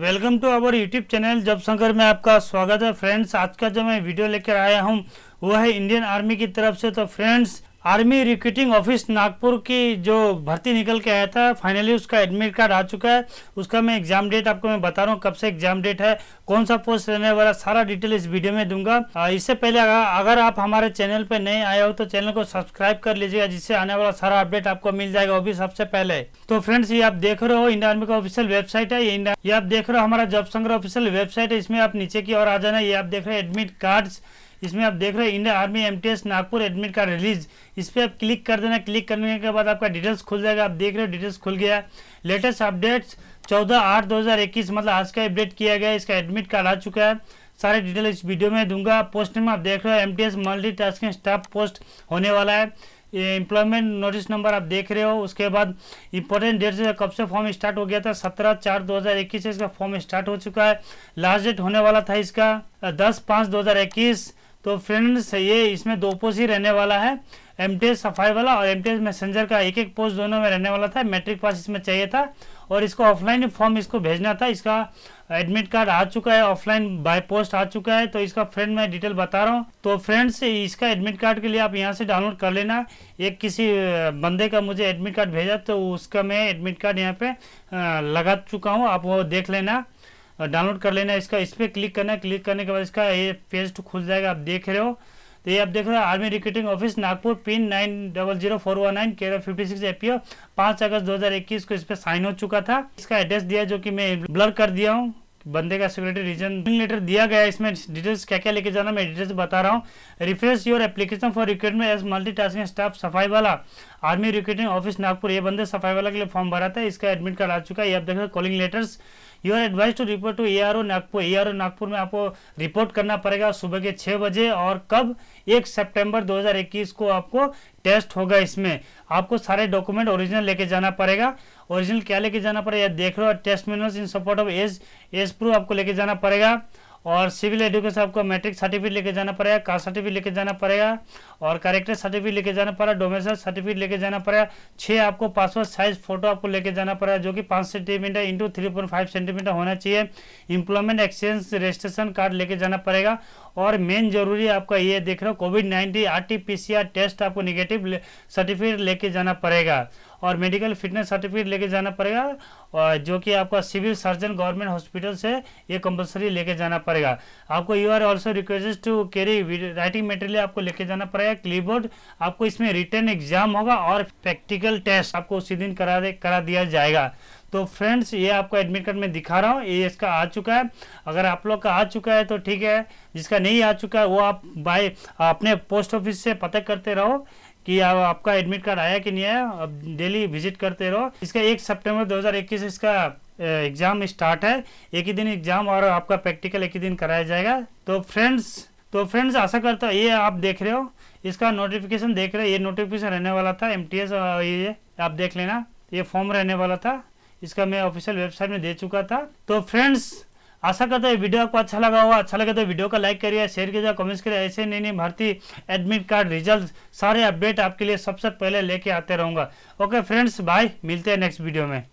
welcome to our YouTube channel जब शंकर में आपका स्वागत है फ्रेंड्स आज का जो मैं वीडियो लेकर आया हूँ वो है इंडियन आर्मी की तरफ से तो friends army recruiting office Nagpur की जो भर्ती निकल के आया था फाइनली उसका एडमिट कार्ड आ चुका है उसका मैं एग्जाम डेट आपको मैं बता रहा हूँ कब से एग्जाम डेट है कौन सा पोस्ट रहने वाला सारा डिटेल इस वीडियो में दूंगा इससे पहले अगर आप हमारे चैनल पर नए आए हो तो चैनल को सब्सक्राइब कर लीजिएगा जिससे आने वाला सारा अपडेट आपको मिल जाएगा वो भी सबसे पहले तो फ्रेंड्स ये आप देख रहे हो इंडिया आर्मी का ऑफिशियल वेबसाइट है ये आप देख रहे हो हमारा जॉब संग्रह ऑफिशियल वेबसाइट है इसमें आप नीचे की ओर आ जाना ये आप देख रहे हो एडमिट कार्ड इसमें आप देख रहे हैं Indian army M Nagpur admit card release इस पर आप क्लिक कर देना क्लिक करने के बाद आपका डिटेल्स खुल जाएगा आप देख रहे हो डिटेल्स खुल गया लेटेस्ट अपडेट्स चौदह आठ दो हज़ार इक्कीस मतलब आज का अपडेट किया गया इसका एडमिट कार्ड आ चुका है सारे डिटेल इस वीडियो में दूंगा पोस्ट में आप देख रहे हो M T S multi tasking staff post होने वाला है एम्प्लॉयमेंट नोटिस नंबर आप देख रहे हो उसके बाद इंपॉर्टेंट डेट से कब से फॉर्म स्टार्ट हो गया था सत्रह चार दो हज़ार इक्कीस से इसका फॉर्म स्टार्ट हो चुका है लास्ट डेट होने वाला था इसका दस पाँच दो हज़ार इक्कीस तो फ्रेंड्स ये इसमें दो पोस्ट ही रहने वाला है एम सफाई वाला और एम मैसेंजर का एक एक पोस्ट दोनों में रहने वाला था मैट्रिक पास इसमें चाहिए था और इसको ऑफलाइन फॉर्म इसको भेजना था इसका एडमिट कार्ड आ चुका है ऑफलाइन बाय पोस्ट आ चुका है तो इसका फ्रेंड मैं डिटेल बता रहा हूँ तो फ्रेंड्स इसका एडमिट कार्ड के लिए आप यहाँ से डाउनलोड कर लेना एक किसी बंदे का मुझे एडमिट कार्ड भेजा तो उसका मैं एडमिट कार्ड यहाँ पे लगा चुका हूँ आप वो देख लेना डाउनलोड कर लेना इसका इस पर क्लिक करना क्लिक करने के बाद इसका ये पेज तो खुल जाएगा आप देख रहे हो तो ये आप देख रहे हो army recruiting office Nagpur pin nine double zero four one nine Kerala fifty six O पाँच अगस्त दो हज़ार इक्कीस को इस पर साइन हो चुका था इसका एड्रेस दिया जो कि मैं ब्लर कर दिया हूँ बंदे का सिक्योरिटी रीजन लेटर दिया गया है इसमें डिटेल्स क्या क्या लेके जाना मैं डिटेल्स बता रहा हूँ refresh your application for recruitment as multi staff सफाई वाला आर्मी रिक्रूटिंग ऑफिस नागपुर ये बंदे सफाई वाला के लिए फॉर्म भरा था इसका एडमिट कार्ड आ चुका है ये आप देख रहे calling letters you are advise to report to A Nagpur A Nagpur में आपको रिपोर्ट करना पड़ेगा सुबह के छः बजे और कब एक सितंबर 2021 को आपको टेस्ट होगा इसमें आपको सारे डॉक्यूमेंट ओरिजिनल लेके जाना पड़ेगा ओरिजिनल क्या लेके जाना पड़ेगा देख रहे हो test minors in support of age age proof आपको लेके जाना पड़ेगा और सिविल एजुकेशन आपको मैट्रिक सर्टिफिकेट लेके जाना पड़ेगा कास्ट सर्टिफिकेट लेके जाना पड़ेगा और कैरेक्टर सर्टिफिकेट लेके जाना पड़ेगा डोमेस्टिक सर्टिफिकेट लेके जाना पड़ेगा छः आपको पासपोर्ट साइज फोटो आपको लेके जाना पड़ेगा जो कि पाँच centimetre into three point five centimetre होना चाहिए इंप्लॉयमेंट एक्सचेंज रजिस्ट्रेशन कार्ड लेके जाना पड़ेगा और मेन जरूरी आपका ये देख रहे हो Covid nineteen R T test आपको निगेटिव सर्टिफिकेट लेके जाना पड़ेगा और मेडिकल फिटनेस सर्टिफिकेट लेके जाना पड़ेगा और जो कि आपका सिविल सर्जन गवर्नमेंट हॉस्पिटल से ये कंपलसरी लेके जाना पड़ेगा आपको you are also request to carry writing material आपको लेके जाना पड़ेगा क्लीबोर्ड आपको इसमें रिटर्न एग्जाम होगा और प्रैक्टिकल टेस्ट आपको उसी दिन करा दे करा दिया जाएगा तो फ्रेंड्स ये आपको एडमिट कार्ड में दिखा रहा हूँ ये इसका आ चुका है अगर आप लोग का आ चुका है तो ठीक है जिसका नहीं आ चुका है वो आप बाय अपने पोस्ट ऑफिस से पता करते रहो कि अब आपका एडमिट कार्ड आया कि नहीं आया अब डेली विजिट करते रहो इसका एक सितंबर 2021 इसका एग्ज़ाम स्टार्ट है एक ही दिन एग्ज़ाम और आपका प्रैक्टिकल एक ही दिन कराया जाएगा तो फ्रेंड्स तो फ्रेंड्स आशा करता हूँ ये आप देख रहे हो इसका नोटिफिकेशन देख रहे हो ये नोटिफिकेशन रहने वाला था एम ये आप देख लेना ये फॉर्म रहने वाला था इसका मैं ऑफिशियल वेबसाइट में दे चुका था तो फ्रेंड्स आशा करते हैं वीडियो आपको अच्छा लगा होगा अच्छा लगे तो वीडियो को लाइक करिए शेयर कीजिए कमेंट्स करिए ऐसे नई नई भर्ती एडमिट कार्ड रिजल्ट सारे अपडेट आपके लिए सबसे पहले लेके आते रहूँगा ओके फ्रेंड्स बाय मिलते हैं नेक्स्ट वीडियो में